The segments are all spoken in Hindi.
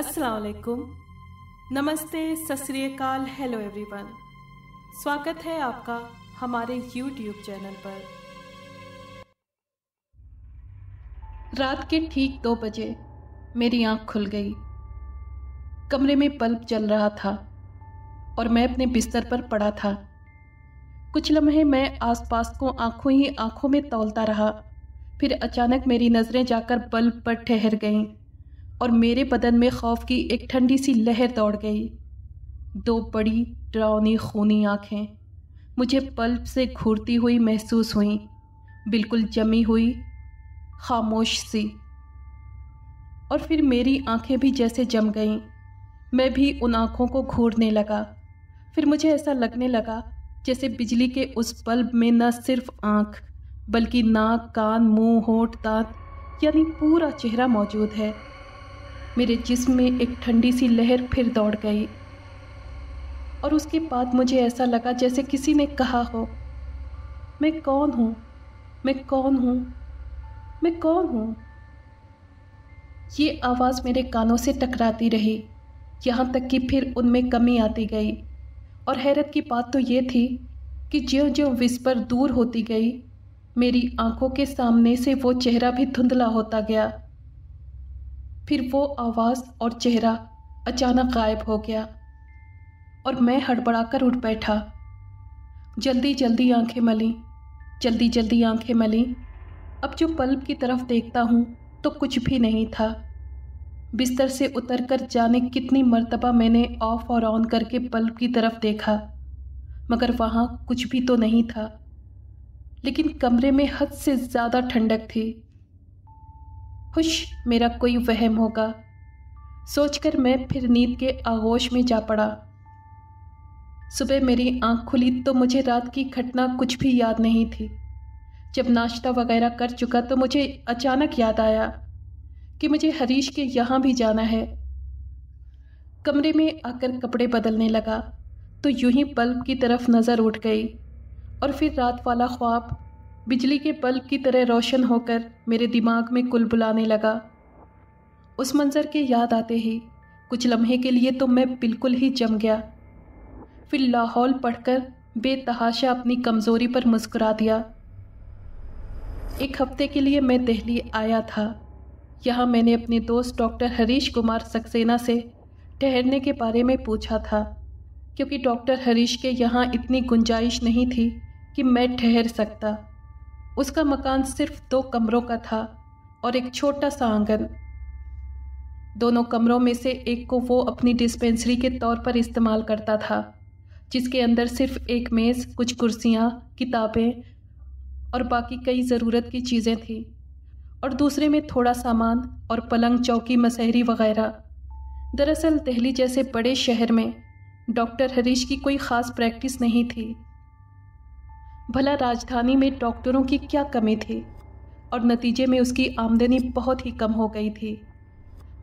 अस्सलाम नमस्ते सतरीकाल हेलो एवरीवन स्वागत है आपका हमारे यूट्यूब चैनल पर रात के ठीक दो बजे मेरी आंख खुल गई कमरे में बल्ब जल रहा था और मैं अपने बिस्तर पर पड़ा था कुछ लम्हे मैं आसपास को आंखों ही आंखों में तोलता रहा फिर अचानक मेरी नज़रें जाकर बल्ब पर ठहर गईं और मेरे बदन में खौफ की एक ठंडी सी लहर दौड़ गई दो बड़ी डरावनी खूनी आँखें मुझे पल्प से घूरती हुई महसूस हुई बिल्कुल जमी हुई खामोश सी और फिर मेरी आंखें भी जैसे जम गईं मैं भी उन आंखों को घूरने लगा फिर मुझे ऐसा लगने लगा जैसे बिजली के उस बल्ब में न सिर्फ आंख बल्कि नाक कान मुंह होठ दांत यानी पूरा चेहरा मौजूद है मेरे जिस्म में एक ठंडी सी लहर फिर दौड़ गई और उसके बाद मुझे ऐसा लगा जैसे किसी ने कहा हो मैं कौन हूँ मैं कौन हूँ मैं कौन हूँ ये आवाज़ मेरे कानों से टकराती रही यहाँ तक कि फिर उनमें कमी आती गई और हैरत की बात तो ये थी कि ज्यो ज्यो विस्पर दूर होती गई मेरी आंखों के सामने से वो चेहरा भी धुंधला होता गया फिर वो आवाज़ और चेहरा अचानक गायब हो गया और मैं हड़बड़ाकर उठ बैठा जल्दी जल्दी आंखें मली जल्दी जल्दी आंखें मली अब जो बल्ब की तरफ देखता हूँ तो कुछ भी नहीं था बिस्तर से उतर कर जाने कितनी मर्तबा मैंने ऑफ़ और ऑन करके बल्ब की तरफ देखा मगर वहाँ कुछ भी तो नहीं था लेकिन कमरे में हद से ज़्यादा ठंडक थी खुश मेरा कोई वहम होगा सोचकर मैं फिर नींद के आगोश में जा पड़ा सुबह मेरी आंख खुली तो मुझे रात की घटना कुछ भी याद नहीं थी जब नाश्ता वगैरह कर चुका तो मुझे अचानक याद आया कि मुझे हरीश के यहाँ भी जाना है कमरे में आकर कपड़े बदलने लगा तो यूं ही बल्ब की तरफ नज़र उठ गई और फिर रात वाला ख्वाब बिजली के बल्ब की तरह रोशन होकर मेरे दिमाग में कुल बुलाने लगा उस मंज़र के याद आते ही कुछ लम्हे के लिए तो मैं बिल्कुल ही जम गया फिर लाहौल पढ़कर बेतहाशा अपनी कमज़ोरी पर मुस्कुरा दिया एक हफ्ते के लिए मैं दिल्ली आया था यहाँ मैंने अपने दोस्त डॉक्टर हरीश कुमार सक्सेना से ठहरने के बारे में पूछा था क्योंकि डॉक्टर हरीश के यहाँ इतनी गुंजाइश नहीं थी कि मैं ठहर सकता उसका मकान सिर्फ दो कमरों का था और एक छोटा सा आंगन दोनों कमरों में से एक को वो अपनी डिस्पेंसरी के तौर पर इस्तेमाल करता था जिसके अंदर सिर्फ एक मेज़ कुछ कुर्सियाँ किताबें और बाकी कई ज़रूरत की चीज़ें थीं और दूसरे में थोड़ा सामान और पलंग चौकी मसहरी वगैरह दरअसल दिल्ली जैसे बड़े शहर में डॉक्टर हरीश की कोई ख़ास प्रैक्टिस नहीं थी भला राजधानी में डॉक्टरों की क्या कमी थी और नतीजे में उसकी आमदनी बहुत ही कम हो गई थी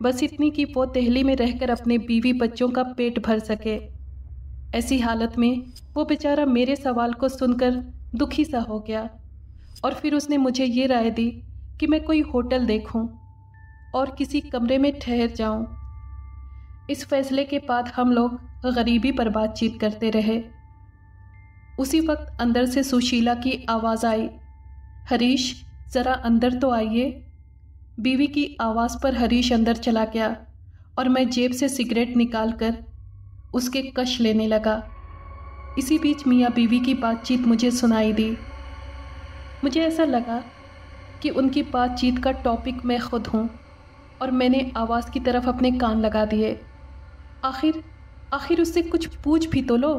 बस इतनी कि वो दहली में रहकर अपने बीवी बच्चों का पेट भर सके ऐसी हालत में वो बेचारा मेरे सवाल को सुनकर दुखी सा हो गया और फिर उसने मुझे ये राय दी कि मैं कोई होटल देखूं और किसी कमरे में ठहर जाऊं। इस फैसले के बाद हम लोग गरीबी पर बातचीत करते रहे उसी वक्त अंदर से सुशीला की आवाज़ आई हरीश ज़रा अंदर तो आइए बीवी की आवाज़ पर हरीश अंदर चला गया और मैं जेब से सिगरेट निकाल कर उसके कश लेने लगा इसी बीच मियाँ बीवी की बातचीत मुझे सुनाई दी मुझे ऐसा लगा कि उनकी बातचीत का टॉपिक मैं खुद हूँ और मैंने आवाज़ की तरफ अपने कान लगा दिए आखिर आखिर उससे कुछ पूछ भी तो लो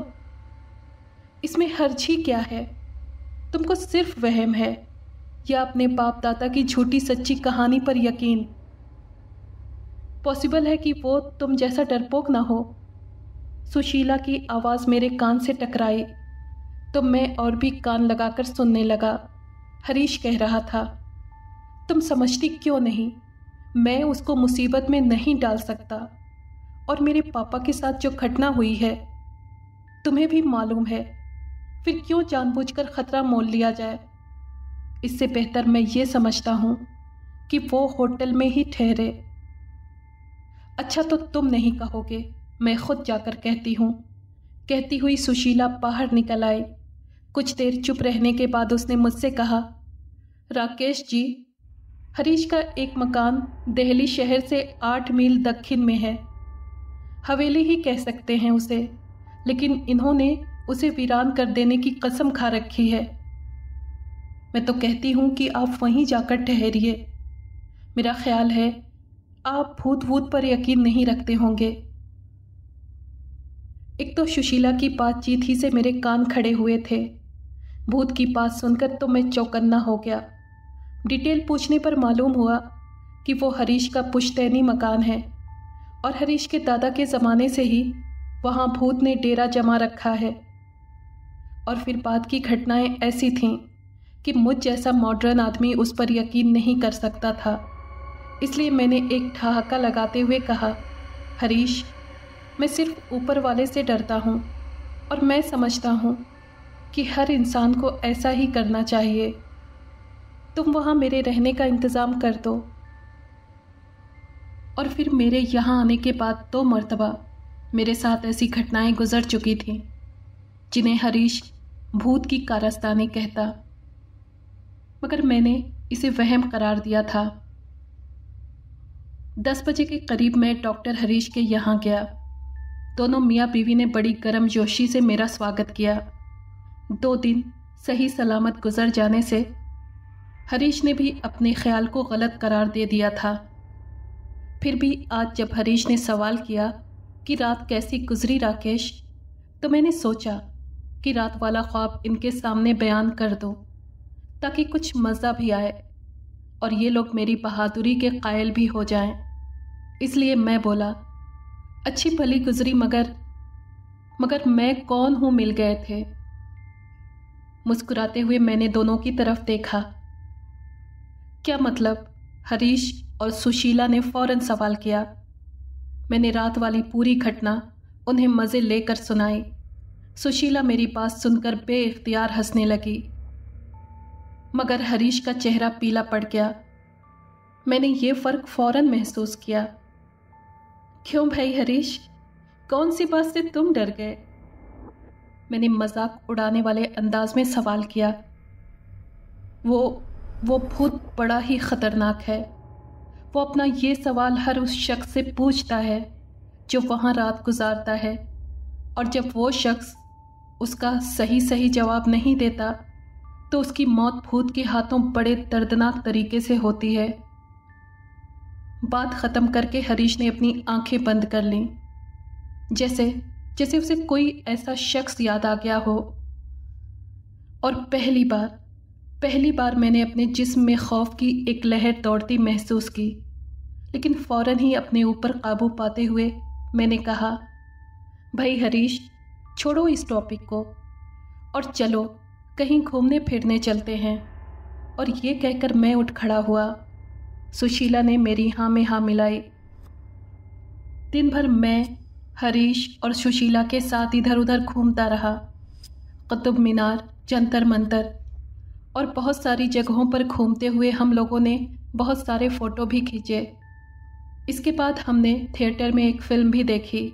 इसमें हर्ज ही क्या है तुमको सिर्फ वहम है या अपने बाप दादा की झूठी सच्ची कहानी पर यकीन पॉसिबल है कि वो तुम जैसा डरपोक ना हो सुशीला की आवाज़ मेरे कान से टकराई तो मैं और भी कान लगाकर सुनने लगा हरीश कह रहा था तुम समझती क्यों नहीं मैं उसको मुसीबत में नहीं डाल सकता और मेरे पापा के साथ जो घटना हुई है तुम्हें भी मालूम है फिर क्यों जानबूझकर ख़तरा मोल लिया जाए इससे बेहतर मैं ये समझता हूँ कि वो होटल में ही ठहरे अच्छा तो तुम नहीं कहोगे मैं खुद जाकर कहती हूँ कहती हुई सुशीला बाहर निकल आई कुछ देर चुप रहने के बाद उसने मुझसे कहा राकेश जी हरीश का एक मकान दिल्ली शहर से आठ मील दक्षिण में है हवेली ही कह सकते हैं उसे लेकिन इन्होंने उसे वीरान कर देने की कसम खा रखी है मैं तो कहती हूँ कि आप वहीं जाकर ठहरिए मेरा ख्याल है आप भूत भूत पर यकीन नहीं रखते होंगे एक तो सुशीला की बातचीत ही से मेरे कान खड़े हुए थे भूत की बात सुनकर तो मैं चौकन्ना हो गया डिटेल पूछने पर मालूम हुआ कि वो हरीश का पुश्तैनी मकान है और हरीश के दादा के ज़माने से ही वहाँ भूत ने डेरा जमा रखा है और फिर बाद की घटनाएं ऐसी थीं कि मुझ जैसा मॉडर्न आदमी उस पर यकीन नहीं कर सकता था इसलिए मैंने एक ठहाका लगाते हुए कहा हरीश मैं सिर्फ ऊपर वाले से डरता हूँ और मैं समझता हूँ कि हर इंसान को ऐसा ही करना चाहिए तुम वहाँ मेरे रहने का इंतज़ाम कर दो और फिर मेरे यहाँ आने के बाद दो मर्तबा मेरे साथ ऐसी घटनाएं गुजर चुकी थीं जिन्हें हरीश भूत की कारस्तानी कहता मगर मैंने इसे वहम करार दिया था दस बजे के करीब मैं डॉक्टर हरीश के यहाँ गया दोनों मियाँ बीवी ने बड़ी गर्म जोशी से मेरा स्वागत किया दो दिन सही सलामत गुजर जाने से हरीश ने भी अपने ख्याल को गलत करार दे दिया था फिर भी आज जब हरीश ने सवाल किया कि रात कैसी गुजरी राकेश तो मैंने सोचा कि रात वाला ख्वाब इनके सामने बयान कर दो ताकि कुछ मज़ा भी आए और ये लोग मेरी बहादुरी के कायल भी हो जाएं। इसलिए मैं बोला अच्छी भली गुजरी मगर मगर मैं कौन हूँ मिल गए थे मुस्कुराते हुए मैंने दोनों की तरफ देखा क्या मतलब हरीश और सुशीला ने फौरन सवाल किया मैंने रात वाली पूरी घटना उन्हें मज़े लेकर सुनाई सुशीला मेरी बात सुनकर बेख्तियार हंसने लगी मगर हरीश का चेहरा पीला पड़ गया मैंने ये फ़र्क फौरन महसूस किया क्यों भाई हरीश कौन सी बात से तुम डर गए मैंने मजाक उड़ाने वाले अंदाज में सवाल किया वो वो भूत बड़ा ही ख़तरनाक है वो अपना ये सवाल हर उस शख्स से पूछता है जो वहाँ रात गुजारता है और जब वो शख्स उसका सही सही जवाब नहीं देता तो उसकी मौत भूत के हाथों बड़े दर्दनाक तरीके से होती है बात ख़त्म करके हरीश ने अपनी आंखें बंद कर ली जैसे जैसे उसे कोई ऐसा शख्स याद आ गया हो और पहली बार पहली बार मैंने अपने जिस्म में खौफ की एक लहर दौड़ती महसूस की लेकिन फौरन ही अपने ऊपर काबू पाते हुए मैंने कहा भाई हरीश छोड़ो इस टॉपिक को और चलो कहीं घूमने फिरने चलते हैं और ये कहकर मैं उठ खड़ा हुआ सुशीला ने मेरी हाँ में हाँ मिलाई दिन भर मैं हरीश और सुशीला के साथ इधर उधर घूमता रहा कुतुब मीनार जंतर मंतर और बहुत सारी जगहों पर घूमते हुए हम लोगों ने बहुत सारे फ़ोटो भी खींचे इसके बाद हमने थिएटर में एक फ़िल्म भी देखी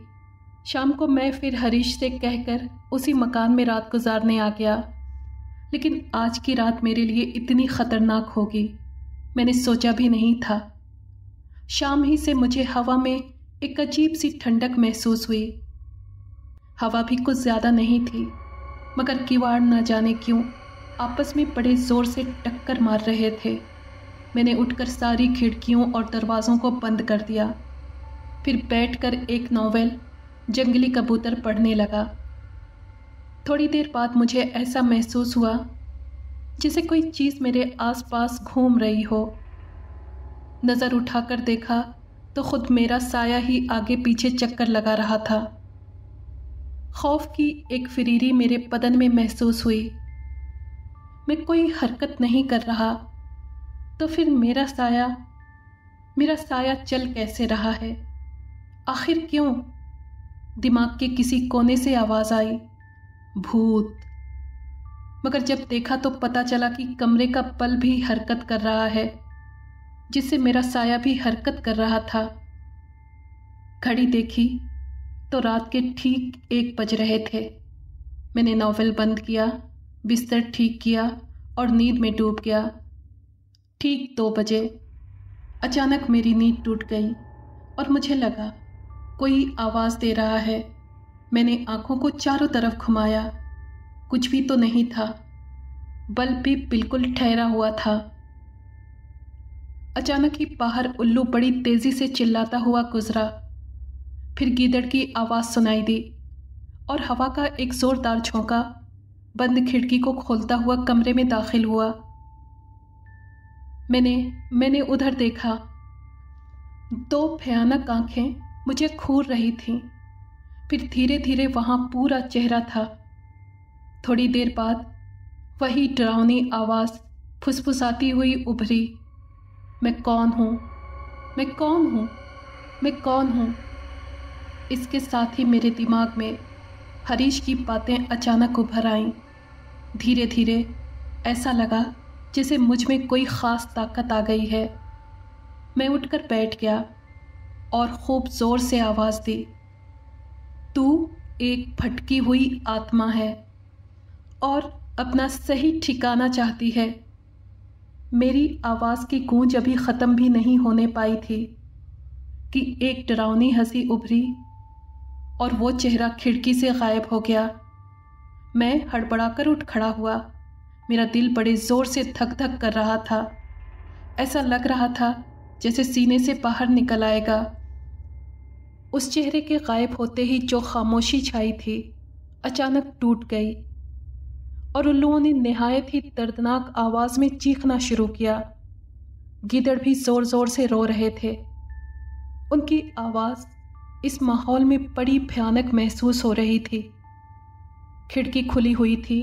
शाम को मैं फिर हरीश से कहकर उसी मकान में रात गुजारने आ गया लेकिन आज की रात मेरे लिए इतनी ख़तरनाक होगी मैंने सोचा भी नहीं था शाम ही से मुझे हवा में एक अजीब सी ठंडक महसूस हुई हवा भी कुछ ज़्यादा नहीं थी मगर किवाड़ ना जाने क्यों आपस में बड़े ज़ोर से टक्कर मार रहे थे मैंने उठकर सारी खिड़कियों और दरवाज़ों को बंद कर दिया फिर बैठकर एक नावल जंगली कबूतर पढ़ने लगा थोड़ी देर बाद मुझे ऐसा महसूस हुआ जैसे कोई चीज़ मेरे आसपास घूम रही हो नज़र उठाकर देखा तो खुद मेरा साया ही आगे पीछे चक्कर लगा रहा था खौफ की एक फिरीरी मेरे बदन में महसूस हुई मैं कोई हरकत नहीं कर रहा तो फिर मेरा साया मेरा साया चल कैसे रहा है आखिर क्यों दिमाग के किसी कोने से आवाज़ आई भूत मगर जब देखा तो पता चला कि कमरे का पल भी हरकत कर रहा है जिससे मेरा साया भी हरकत कर रहा था घड़ी देखी तो रात के ठीक एक बज रहे थे मैंने नॉवेल बंद किया बिस्तर ठीक किया और नींद में डूब गया ठीक दो बजे अचानक मेरी नींद टूट गई और मुझे लगा कोई आवाज़ दे रहा है मैंने आंखों को चारों तरफ घुमाया कुछ भी तो नहीं था बल्ब भी बिल्कुल ठहरा हुआ था अचानक ही बाहर उल्लू बड़ी तेज़ी से चिल्लाता हुआ गुजरा फिर गीदड़ की आवाज़ सुनाई दी और हवा का एक ज़ोरदार झोंका बंद खिड़की को खोलता हुआ कमरे में दाखिल हुआ मैंने मैंने उधर देखा दो भयानक आंखें मुझे खूर रही थी फिर धीरे धीरे वहाँ पूरा चेहरा था थोड़ी देर बाद वही डरावनी आवाज़ फुसफुसाती हुई उभरी मैं कौन हूँ मैं कौन हूँ मैं कौन हूँ इसके साथ ही मेरे दिमाग में हरीश की बातें अचानक उभर आईं धीरे धीरे ऐसा लगा जैसे मुझ में कोई ख़ास ताकत आ गई है मैं उठकर बैठ गया और खूब ज़ोर से आवाज़ दी तू एक भटकी हुई आत्मा है और अपना सही ठिकाना चाहती है मेरी आवाज़ की गूंज अभी ख़त्म भी नहीं होने पाई थी कि एक डरावनी हंसी उभरी और वो चेहरा खिड़की से गायब हो गया मैं हड़बड़ाकर उठ खड़ा हुआ मेरा दिल बड़े ज़ोर से धक धक कर रहा था ऐसा लग रहा था जैसे सीने से बाहर निकल आएगा उस चेहरे के गायब होते ही जो खामोशी छाई थी अचानक टूट गई और उल्लुओं ने नहायत ही दर्दनाक आवाज़ में चीखना शुरू किया गिदड़ भी ज़ोर ज़ोर से रो रहे थे उनकी आवाज़ इस माहौल में बड़ी भयानक महसूस हो रही थी खिड़की खुली हुई थी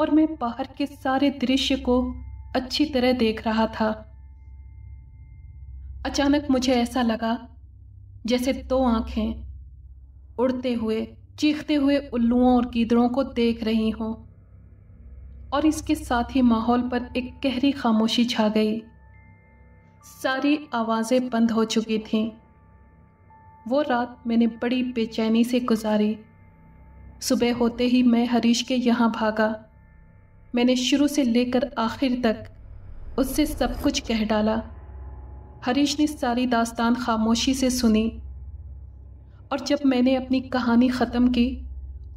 और मैं बाहर के सारे दृश्य को अच्छी तरह देख रहा था अचानक मुझे ऐसा लगा जैसे दो आंखें उड़ते हुए चीखते हुए उल्लुओं और गीदड़ों को देख रही हों और इसके साथ ही माहौल पर एक गहरी खामोशी छा गई सारी आवाज़ें बंद हो चुकी थीं वो रात मैंने बड़ी बेचैनी से गुजारी सुबह होते ही मैं हरीश के यहाँ भागा मैंने शुरू से लेकर आखिर तक उससे सब कुछ कह डाला हरीश ने सारी दास्तान खामोशी से सुनी और जब मैंने अपनी कहानी ख़त्म की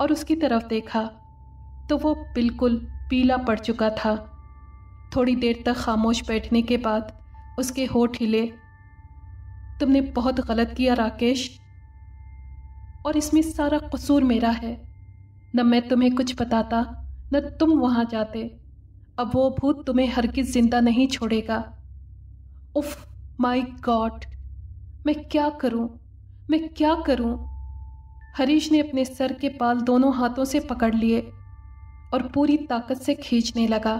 और उसकी तरफ देखा तो वो बिल्कुल पीला पड़ चुका था थोड़ी देर तक खामोश बैठने के बाद उसके होठ हिले तुमने बहुत गलत किया राकेश और इसमें सारा कसूर मेरा है न मैं तुम्हें कुछ बताता न तुम वहाँ जाते अब वो भूत तुम्हें हर किस ज़िंदा नहीं छोड़ेगा उफ़ माय गॉड मैं क्या करूं मैं क्या करूं हरीश ने अपने सर के पाल दोनों हाथों से पकड़ लिए और पूरी ताकत से खींचने लगा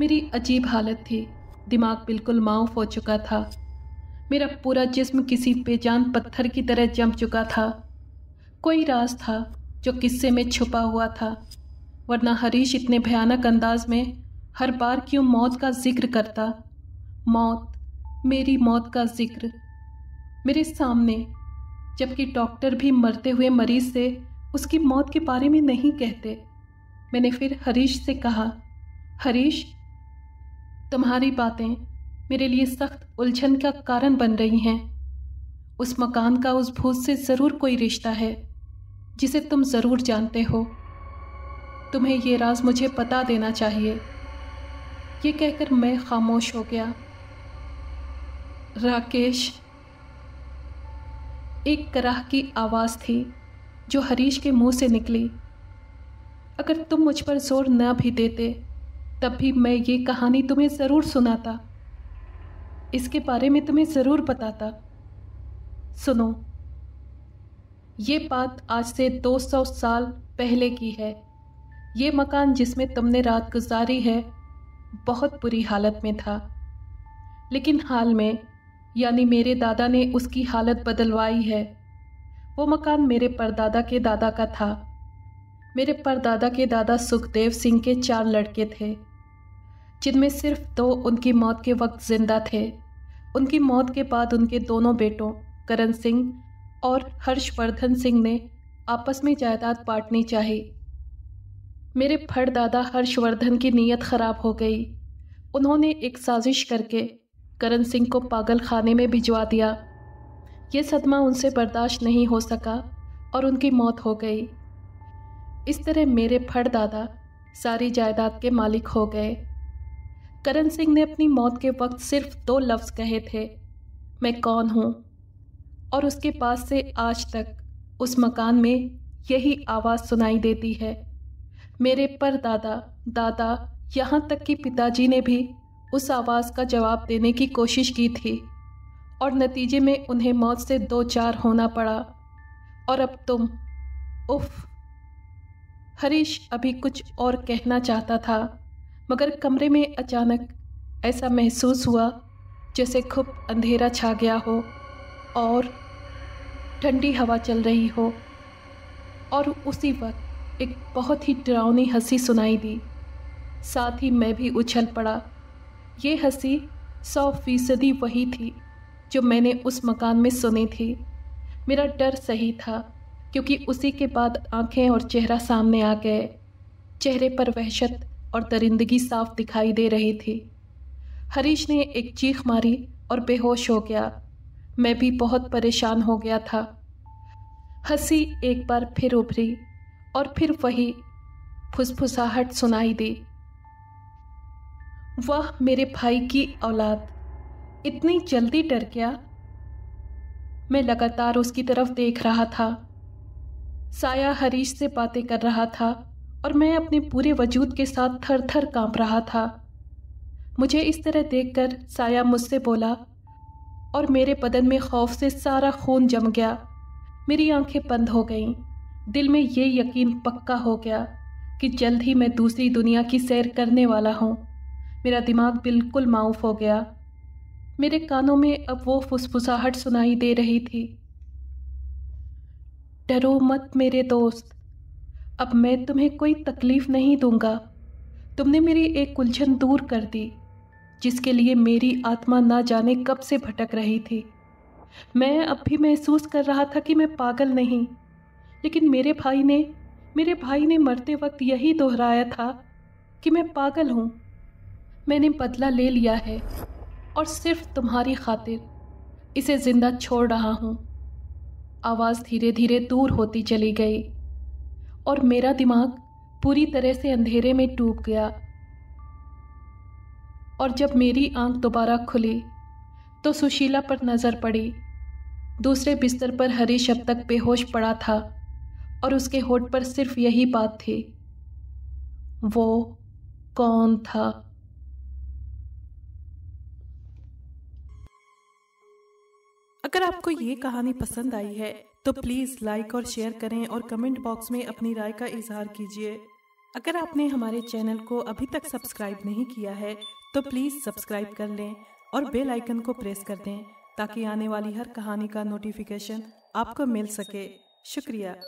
मेरी अजीब हालत थी दिमाग बिल्कुल माउफ हो चुका था मेरा पूरा जिस्म किसी बेजान पत्थर की तरह जम चुका था कोई राज था जो किस्से में छुपा हुआ था वरना हरीश इतने भयानक अंदाज में हर बार क्यों मौत का जिक्र करता मौत मेरी मौत का जिक्र मेरे सामने जबकि डॉक्टर भी मरते हुए मरीज से उसकी मौत के बारे में नहीं कहते मैंने फिर हरीश से कहा हरीश तुम्हारी बातें मेरे लिए सख्त उलझन का कारण बन रही हैं उस मकान का उस भूत से ज़रूर कोई रिश्ता है जिसे तुम ज़रूर जानते हो तुम्हें ये राज मुझे पता देना चाहिए ये कहकर मैं खामोश हो गया राकेश एक कराह की आवाज़ थी जो हरीश के मुंह से निकली अगर तुम मुझ पर जोर न भी देते तब भी मैं ये कहानी तुम्हें ज़रूर सुनाता इसके बारे में तुम्हें ज़रूर बताता सुनो ये बात आज से 200 साल पहले की है ये मकान जिसमें तुमने रात गुजारी है बहुत बुरी हालत में था लेकिन हाल में यानी मेरे दादा ने उसकी हालत बदलवाई है वो मकान मेरे परदादा के दादा का था मेरे परदादा के दादा सुखदेव सिंह के चार लड़के थे जिनमें सिर्फ दो उनकी मौत के वक्त जिंदा थे उनकी मौत के बाद उनके दोनों बेटों करण सिंह और हर्षवर्धन सिंह ने आपस में जायदाद बांटनी चाहिए मेरे फड़दादा हर्षवर्धन की नीयत ख़राब हो गई उन्होंने एक साजिश करके करण सिंह को पागल खाने में भिजवा दिया ये सदमा उनसे बर्दाश्त नहीं हो सका और उनकी मौत हो गई इस तरह मेरे फड़ दादा सारी जायदाद के मालिक हो गए करण सिंह ने अपनी मौत के वक्त सिर्फ दो लफ्ज़ कहे थे मैं कौन हूँ और उसके पास से आज तक उस मकान में यही आवाज़ सुनाई देती है मेरे पर दादा दादा यहाँ तक कि पिताजी ने भी उस आवाज़ का जवाब देने की कोशिश की थी और नतीजे में उन्हें मौत से दो चार होना पड़ा और अब तुम उफ हरीश अभी कुछ और कहना चाहता था मगर कमरे में अचानक ऐसा महसूस हुआ जैसे खूब अंधेरा छा गया हो और ठंडी हवा चल रही हो और उसी वक्त एक बहुत ही डरावनी हंसी सुनाई दी साथ ही मैं भी उछल पड़ा ये हंसी सौ फीसदी वही थी जो मैंने उस मकान में सुनी थी मेरा डर सही था क्योंकि उसी के बाद आंखें और चेहरा सामने आ गए चेहरे पर वहशत और दरिंदगी साफ दिखाई दे रही थी हरीश ने एक चीख मारी और बेहोश हो गया मैं भी बहुत परेशान हो गया था हंसी एक बार फिर उभरी और फिर वही फुसफुसाहट सुनाई दी वह मेरे भाई की औलाद इतनी जल्दी डर गया मैं लगातार उसकी तरफ देख रहा था साया हरीश से बातें कर रहा था और मैं अपने पूरे वजूद के साथ थर थर काँप रहा था मुझे इस तरह देखकर साया मुझसे बोला और मेरे बदन में खौफ से सारा खून जम गया मेरी आंखें बंद हो गईं दिल में ये यकीन पक्का हो गया कि जल्द ही मैं दूसरी दुनिया की सैर करने वाला हूँ मेरा दिमाग बिल्कुल माउफ हो गया मेरे कानों में अब वो फुसफुसाहट सुनाई दे रही थी डरो मत मेरे दोस्त अब मैं तुम्हें कोई तकलीफ़ नहीं दूंगा तुमने मेरी एक उलझन दूर कर दी जिसके लिए मेरी आत्मा ना जाने कब से भटक रही थी मैं अब भी महसूस कर रहा था कि मैं पागल नहीं लेकिन मेरे भाई ने मेरे भाई ने मरते वक्त यही दोहराया था कि मैं पागल हूँ मैंने बदला ले लिया है और सिर्फ तुम्हारी खातिर इसे ज़िंदा छोड़ रहा हूँ आवाज़ धीरे धीरे दूर होती चली गई और मेरा दिमाग पूरी तरह से अंधेरे में डूब गया और जब मेरी आंख दोबारा खुली तो सुशीला पर नज़र पड़ी दूसरे बिस्तर पर हरीश अब तक बेहोश पड़ा था और उसके होठ पर सिर्फ यही बात थी वो कौन था अगर आपको ये कहानी पसंद आई है तो प्लीज लाइक और शेयर करें और कमेंट बॉक्स में अपनी राय का इजहार कीजिए अगर आपने हमारे चैनल को अभी तक सब्सक्राइब नहीं किया है तो प्लीज सब्सक्राइब कर लें और बेल आइकन को प्रेस कर दें ताकि आने वाली हर कहानी का नोटिफिकेशन आपको मिल सके शुक्रिया